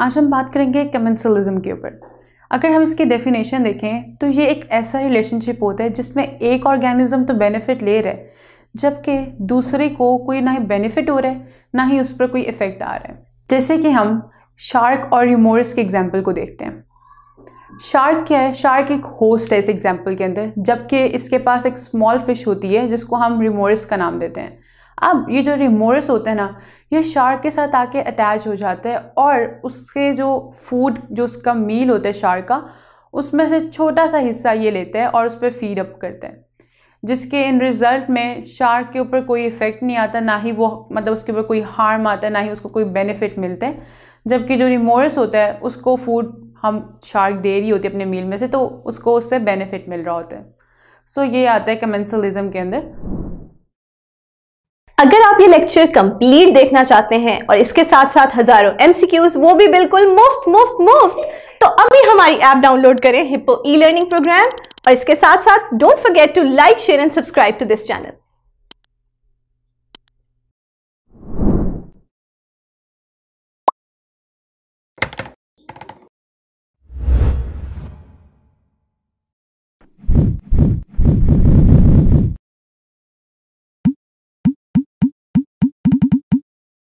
आज हम बात करेंगे कमेंसलिज्म के ऊपर अगर हम इसकी डेफिनेशन देखें तो ये एक ऐसा रिलेशनशिप होता है जिसमें एक ऑर्गेनिज्म तो बेनिफिट ले रहा है जबकि दूसरे को कोई ना ही बेनिफिट हो रहा है ना ही उस पर कोई इफ़ेक्ट आ रहा है जैसे कि हम शार्क और यूमोरस के एग्जाम्पल को देखते हैं शार्क क्या है शार्क एक होस्ट है इस एग्जाम्पल के अंदर जबकि इसके पास एक स्मॉल फिश होती है जिसको हम रिमोरस का नाम देते हैं अब ये जो रिमोर्स होते हैं ना ये शार्क के साथ आके अटैच हो जाते हैं और उसके जो फूड जो उसका मील होता है शार्क का उसमें से छोटा सा हिस्सा ये लेते हैं और उस पर फीड अप करते हैं जिसके इन रिज़ल्ट में शार्क के ऊपर कोई इफ़ेक्ट नहीं आता ना ही वो मतलब उसके ऊपर कोई हार्म आता ना ही उसको कोई बेनिफिट मिलते हैं जबकि जो रिमोर्स होता है उसको फूड हम शार्क दे रही होती है अपने मील में से तो उसको उससे बेनिफिट मिल रहा होता है सो so, ये आता है कमेंसलिज़म के अंदर अगर आप ये लेक्चर कंप्लीट देखना चाहते हैं और इसके साथ साथ हजारों एमसीक्यूज वो भी बिल्कुल मुफ्त मुफ्त मुफ्त तो अभी हमारी ऐप डाउनलोड करें हिपो ई लर्निंग प्रोग्राम और इसके साथ साथ don't forget to like share and subscribe to this channel